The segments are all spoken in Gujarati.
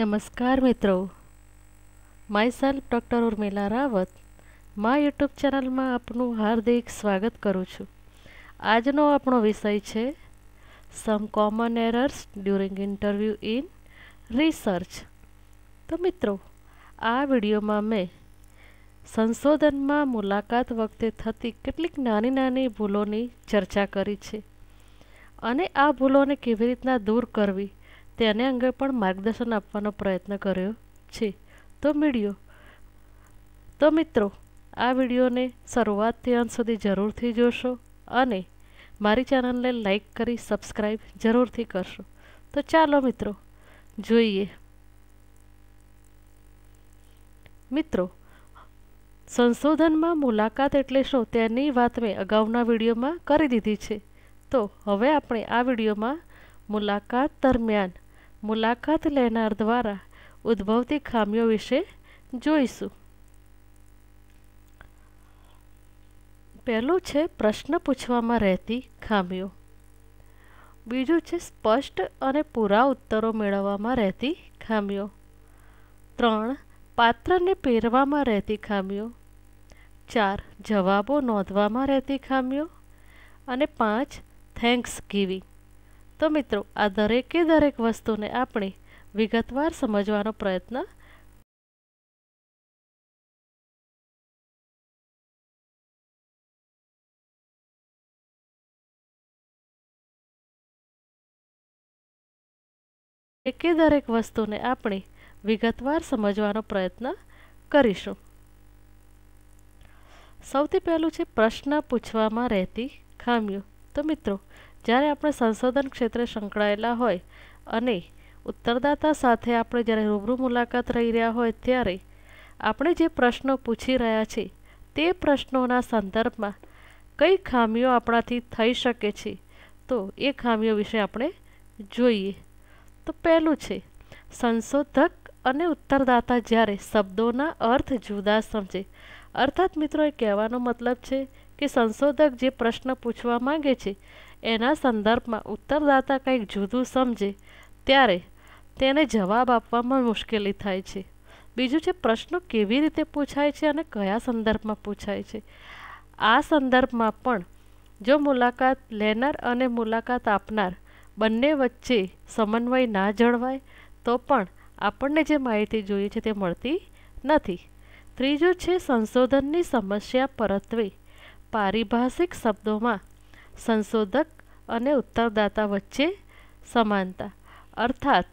નમસ્કાર મિત્રો my self doctor Urmila Rawat મા યુટ્યુબ ચેનલમાં આપનું હાર્દિક સ્વાગત કરું છું આજનો આપણો વિષય છે some common errors during interview in research તો મિત્રો આ વિડીયોમાં મેં સંશોધનમાં મુલાકાત વખતે થતી કેટલીક નાની નાની ભૂલોની ચર્ચા કરી છે અને આ ભૂલોને કેવી રીતના દૂર કરવી તેને અંગે પણ માર્ગદર્શન આપવાનો પ્રયત્ન કર્યો છે તો વિડીયો તો મિત્રો આ વિડીયોને શરૂઆતથી અંત સુધી જરૂરથી જોશો અને મારી ચેનલને લાઈક કરી સબસ્ક્રાઈબ જરૂરથી કરશો તો ચાલો મિત્રો જોઈએ મિત્રો સંશોધનમાં મુલાકાત એટલે શું તેની વાત મેં અગાઉના વિડીયોમાં કરી દીધી છે તો હવે આપણે આ વિડીયોમાં મુલાકાત દરમિયાન મુલાકાત લેનાર દ્વારા ઉદ્ભવતી ખામીઓ વિશે જોઈશું પહેલું છે પ્રશ્ન પૂછવામાં રહેતી ખામીઓ બીજું છે સ્પષ્ટ અને પૂરા ઉત્તરો મેળવવામાં રહેતી ખામીઓ ત્રણ પાત્રને પહેરવામાં રહેતી ખામીઓ ચાર જવાબો નોંધવામાં રહેતી ખામીઓ અને પાંચ થેન્ક્સ ગિવિંગ તો મિત્રો આ દરેકે દરેક વસ્તુને આપણે વિગતવાર સમજવાનો પ્રયત્ન એકે દરેક વસ્તુને આપણે વિગતવાર સમજવાનો પ્રયત્ન કરીશું સૌથી પહેલું છે પ્રશ્ન પૂછવામાં રહેતી ખામીઓ તો મિત્રો જ્યારે આપણે સંશોધન ક્ષેત્રે સંકળાયેલા હોય અને ઉત્તરદાતા સાથે આપણે જ્યારે રૂબરૂ મુલાકાત રહી રહ્યા હોય ત્યારે આપણે જે પ્રશ્નો પૂછી રહ્યા છે તે પ્રશ્નોના સંદર્ભમાં કઈ ખામીઓ આપણાથી થઈ શકે છે તો એ ખામીઓ વિશે આપણે જોઈએ તો પહેલું છે સંશોધક અને ઉત્તરદાતા જ્યારે શબ્દોના અર્થ જુદા સમજે અર્થાત મિત્રો એ કહેવાનો મતલબ છે કે સંશોધક જે પ્રશ્ન પૂછવા માંગે છે એના સંદર્ભમાં ઉત્તરદાતા કંઈક જુદું સમજે ત્યારે તેને જવાબ આપવામાં મુશ્કેલી થાય છે બીજું છે પ્રશ્નો કેવી રીતે પૂછાય છે અને કયા સંદર્ભમાં પૂછાય છે આ સંદર્ભમાં પણ જો મુલાકાત લેનાર અને મુલાકાત આપનાર બંને વચ્ચે સમન્વય ના જળવાય તો પણ આપણને જે માહિતી જોઈએ છે તે મળતી નથી ત્રીજું છે સંશોધનની સમસ્યા પરત્વે પારિભાષિક શબ્દોમાં સંશોધક અને ઉત્તરદાતા વચ્ચે સમાનતા અર્થાત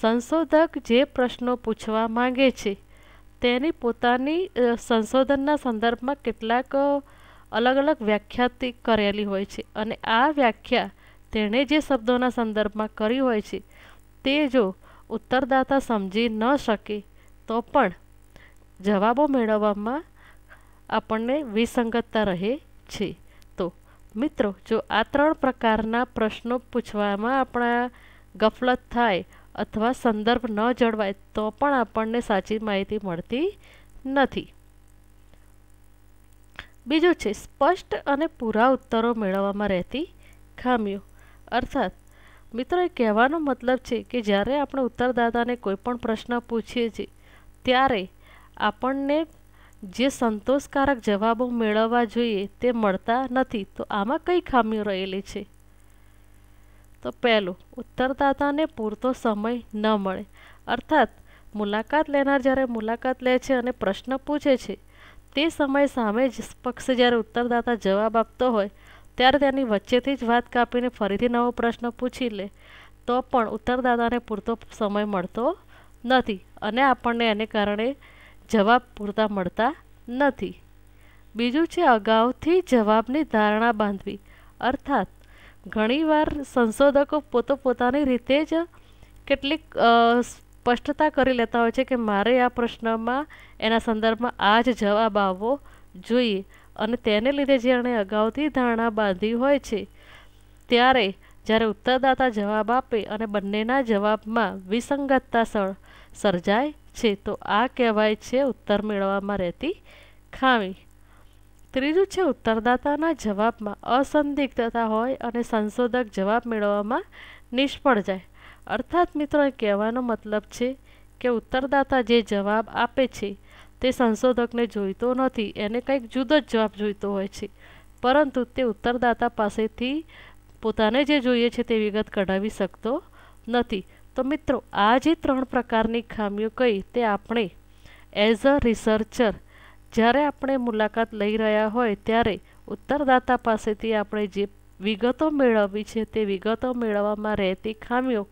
સંશોધક જે પ્રશ્નો પૂછવા માંગે છે તેની પોતાની સંશોધનના સંદર્ભમાં કેટલાક અલગ અલગ વ્યાખ્યાથી કરેલી હોય છે અને આ વ્યાખ્યા તેણે જે શબ્દોના સંદર્ભમાં કરી હોય છે તે જો ઉત્તરદાતા સમજી ન શકે તો પણ જવાબો મેળવવામાં આપણને વિસંગતતા રહે છે મિત્રો જો આ ત્રણ પ્રકારના પ્રશ્નો પૂછવામાં આપણા ગફલત થાય અથવા સંદર્ભ ન જળવાય તો પણ આપણને સાચી માહિતી મળતી નથી બીજું છે સ્પષ્ટ અને પૂરા ઉત્તરો મેળવવામાં રહેતી ખામીઓ અર્થાત મિત્રો એ કહેવાનો મતલબ છે કે જ્યારે આપણે ઉત્તરદાતાને કોઈ પણ પ્રશ્ન પૂછીએ છીએ ત્યારે આપણને જે સંતોષકારક જવાબો મેળવવા જોઈએ તે મળતા નથી તો આમાં કઈ ખામીઓ રહેલી છે તો પહેલું ઉત્તરદાતાને પૂરતો સમય ન મળે અર્થાત મુલાકાત લેનાર જ્યારે મુલાકાત લે છે અને પ્રશ્ન પૂછે છે તે સમય સામે જ પક્ષે જ્યારે ઉત્તરદાતા જવાબ આપતો હોય ત્યારે તેની વચ્ચેથી જ વાત કાપીને ફરીથી નવો પ્રશ્ન પૂછી લે તો પણ ઉત્તરદાતાને પૂરતો સમય મળતો નથી અને આપણને એને કારણે જવાબ પૂરતા મળતા નથી બીજું છે અગાઉથી જવાબની ધારણા બાંધવી અર્થાત ઘણીવાર સંશોધકો પોતો પોતાની રીતે જ કેટલીક સ્પષ્ટતા કરી લેતા હોય છે કે મારે આ પ્રશ્નમાં એના સંદર્ભમાં આ જ જવાબ આવવો જોઈએ અને તેને લીધે જેણે અગાઉથી ધારણા બાંધી હોય છે ત્યારે જ્યારે ઉત્તરદાતા જવાબ આપે અને બંનેના જવાબમાં વિસંગતતા સર્જાય છે તો આ કહેવાય છે ઉત્તર મેળવવામાં રહેતી ખામી ત્રીજું છે ઉત્તરદાતાના જવાબમાં અસંદિગ્ધતા હોય અને સંશોધક જવાબ મેળવવામાં નિષ્ફળ જાય અર્થાત મિત્રો કહેવાનો મતલબ છે કે ઉત્તરદાતા જે જવાબ આપે છે તે સંશોધકને જોઈતો નથી એને કંઈક જુદો જ જવાબ જોઈતો હોય છે પરંતુ તે ઉત્તરદાતા પાસેથી પોતાને જે જોઈએ છે તે વિગત કઢાવી શકતો નથી તો મિત્રો આ જે ત્રણ પ્રકારની ખામીઓ કઈ તે આપણે એઝ અ રિસર્ચર જ્યારે આપણે મુલાકાત લઈ રહ્યા હોય ત્યારે ઉત્તરદાતા પાસેથી આપણે જે વિગતો મેળવવી છે તે વિગતો મેળવવામાં રહેતી ખામીઓ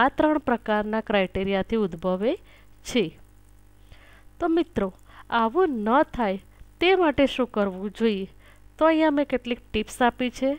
આ ત્રણ પ્રકારના ક્રાઇટેરિયાથી ઉદ્ભવે છે તો મિત્રો આવું ન થાય તે માટે શું કરવું જોઈએ તો અહીંયા મેં કેટલીક ટિપ્સ આપી છે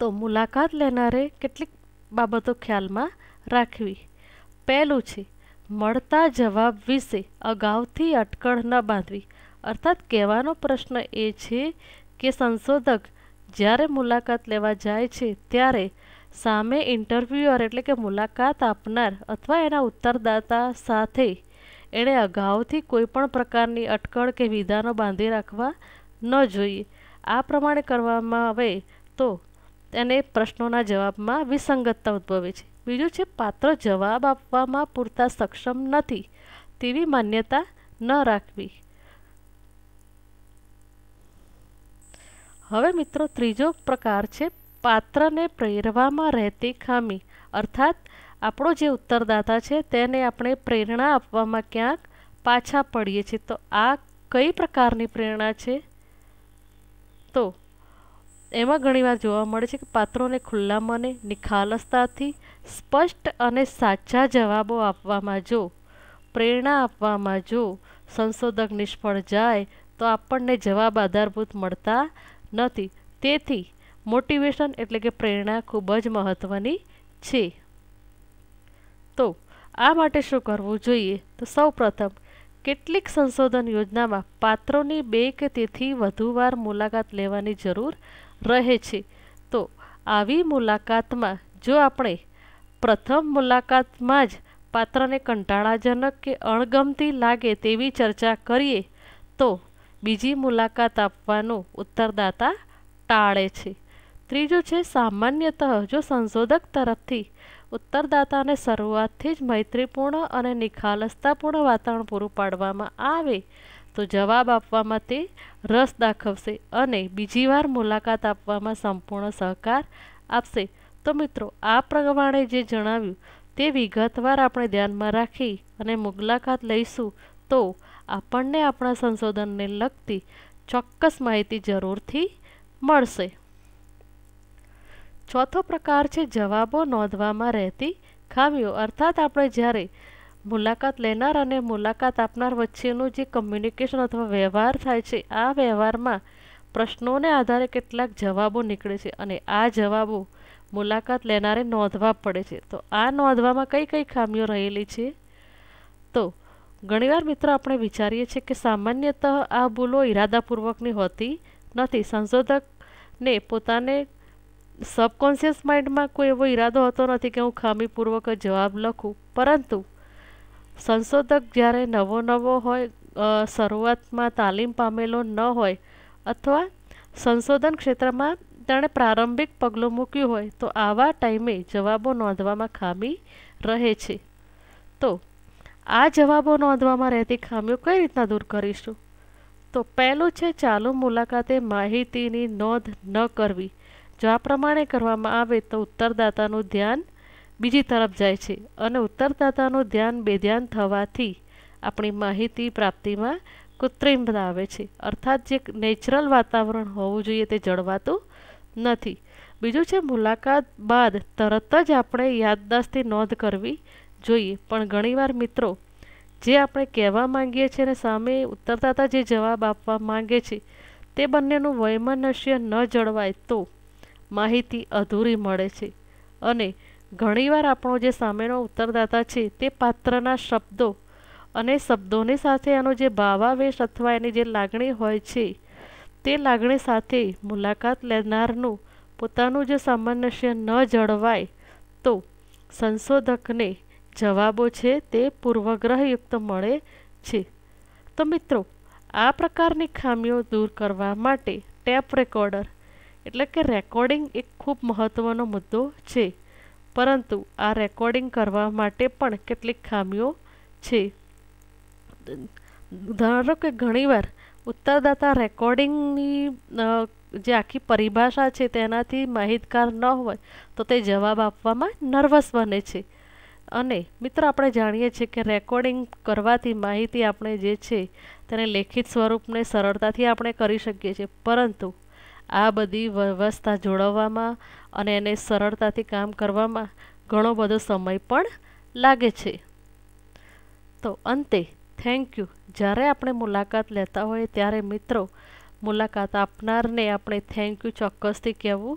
તો મુલાકાત લેનારે કેટલીક બાબતો ખ્યાલમાં રાખવી પહેલું છે મળતા જવાબ વિશે અગાઉથી અટકળ ન બાંધવી અર્થાત કહેવાનો પ્રશ્ન એ છે કે સંશોધક જ્યારે મુલાકાત લેવા જાય છે ત્યારે સામે ઇન્ટરવ્યુઅર એટલે કે મુલાકાત આપનાર અથવા એના ઉત્તરદાતા સાથે એણે અગાઉથી કોઈપણ પ્રકારની અટકળ કે વિધાનો બાંધી રાખવા ન જોઈએ આ પ્રમાણે કરવામાં આવે તો અને પ્રશ્નોના જવાબમાં વિસંગતતા ઉદ્ભવે છે બીજું છે પાત્ર જવાબ આપવામાં પૂરતા સક્ષમ નથી તેવી માન્યતા ન રાખવી હવે મિત્રો ત્રીજો પ્રકાર છે પાત્રને પ્રેરવામાં રહેતી ખામી અર્થાત આપણો જે ઉત્તરદાતા છે તેને આપણે પ્રેરણા આપવામાં ક્યાંક પાછા પડીએ છીએ તો આ કઈ પ્રકારની પ્રેરણા છે તો એમાં ઘણીવાર જોવા મળે છે કે પાત્રોને ખુલ્લા મને નિખાલસતાથી સ્પષ્ટ અને સાચા જવાબો આપવામાં જો પ્રેરણા આપવામાં જો સંશોધક નિષ્ફળ જાય તો આપણને જવાબ આધારભૂત મળતા નથી તેથી મોટિવેશન એટલે કે પ્રેરણા ખૂબ જ મહત્ત્વની છે તો આ માટે શું કરવું જોઈએ તો સૌ પ્રથમ કેટલીક સંશોધન યોજનામાં પાત્રોની બે કે તેથી વધુવાર મુલાકાત લેવાની જરૂર રહે છે તો આવી મુલાકાતમાં જો આપણે પ્રથમ મુલાકાતમાં જ પાત્રને કંટાળાજનક કે અણગમતી લાગે તેવી ચર્ચા કરીએ તો બીજી મુલાકાત આપવાનો ઉત્તરદાતા ટાળે છે ત્રીજું છે સામાન્યતઃ જો સંશોધક તરફથી ઉત્તરદાતાને શરૂઆતથી જ મૈત્રીપૂર્ણ અને નિખાલસતાપૂર્ણ વાતાવરણ પૂરું પાડવામાં આવે તો જવાબ આપવામાં તે રસ દાખવશે અને બીજી વાર મુલાકાત આપવામાં સંપૂર્ણ સહકાર આપશે તો મિત્રો આ પ્રમાણે જે જણાવ્યું તે વિગતવાર આપણે ધ્યાનમાં રાખી અને મુલાકાત લઈશું તો આપણને આપણા સંશોધનને લગતી ચોક્કસ માહિતી જરૂરથી મળશે ચોથો પ્રકાર છે જવાબો નોંધવામાં રહેતી ખામીઓ અર્થાત આપણે જ્યારે મુલાકાત લેનાર અને મુલાકાત આપનાર વચ્ચેનું જે કમ્યુનિકેશન અથવા વ્યવહાર થાય છે આ વ્યવહારમાં પ્રશ્નોને આધારે કેટલાક જવાબો નીકળે છે અને આ જવાબો મુલાકાત લેનારે નોંધવા પડે છે તો આ નોંધવામાં કઈ કઈ ખામીઓ રહેલી છે તો ઘણીવાર મિત્રો આપણે વિચારીએ છીએ કે સામાન્યતઃ આ ભૂલો ઈરાદાપૂર્વકની હોતી નથી સંશોધકને પોતાને સબકોન્શિયસ માઇન્ડમાં કોઈ એવો ઈરાદો હતો નથી કે હું ખામીપૂર્વક જવાબ લખું પરંતુ સંશોધક જ્યારે નવો નવો હોય શરૂઆતમાં તાલીમ પામેલો ન હોય અથવા સંશોધન ક્ષેત્રમાં તેણે પ્રારંભિક પગલું મૂક્યું હોય તો આવા ટાઈમે જવાબો નોંધવામાં ખામી રહે છે તો આ જવાબો નોંધવામાં રહેતી ખામીઓ કઈ રીતના દૂર કરીશું તો પહેલું છે ચાલુ મુલાકાતે માહિતીની નોંધ ન કરવી જો આ પ્રમાણે કરવામાં આવે તો ઉત્તરદાતાનું ધ્યાન બીજી તરફ જાય છે અને ઉત્તરદાતાનું ધ્યાન બેધ્યાન થવાથી આપણી માહિતી પ્રાપ્તિમાં કૃત્રિમતા આવે છે અર્થાત જે નેચરલ વાતાવરણ હોવું જોઈએ તે જળવાતું નથી બીજું છે મુલાકાત બાદ તરત જ આપણે યાદદાસ્તથી નોંધ કરવી જોઈએ પણ ઘણીવાર મિત્રો જે આપણે કહેવા માંગીએ છીએ અને સામે ઉત્તરદાતા જે જવાબ આપવા માંગે છે તે બંનેનું વૈમનસ્ય ન જળવાય તો માહિતી અધૂરી મળે છે અને ઘણીવાર આપણો જે સામેનો ઉત્તરદાતા છે તે પાત્રના શબ્દો અને શબ્દોની સાથે એનો જે ભાવાવેશ અથવા એની જે લાગણી હોય છે તે લાગણી સાથે મુલાકાત લેનારનું પોતાનું જે સામંજસ્ય ન જળવાય તો સંશોધકને જવાબો છે તે પૂર્વગ્રહયુક્ત મળે છે તો મિત્રો આ પ્રકારની ખામીઓ દૂર કરવા માટે ટેપ રેકોર્ડર એટલે કે રેકોર્ડિંગ એક ખૂબ મહત્ત્વનો મુદ્દો છે પરંતુ આ રેકોર્ડિંગ કરવા માટે પણ કેટલીક ખામીઓ છે ધારો કે ઘણીવાર ઉત્તરદાતા રેકોર્ડિંગની જે આખી પરિભાષા છે તેનાથી માહિતગાર ન હોય તો તે જવાબ આપવામાં નર્વસ બને છે અને મિત્રો આપણે જાણીએ છીએ કે રેકોર્ડિંગ કરવાથી માહિતી આપણે જે છે તેને લેખિત સ્વરૂપને સરળતાથી આપણે કરી શકીએ છીએ પરંતુ આ બધી વ્યવસ્થા જોડવામાં અને એને સરળતાથી કામ કરવામાં ઘણો બધો સમય પણ લાગે છે તો અંતે થેન્ક યુ જ્યારે આપણે મુલાકાત લેતા હોઈએ ત્યારે મિત્રો મુલાકાત આપનારને આપણે થેન્ક યુ ચોક્કસથી કહેવું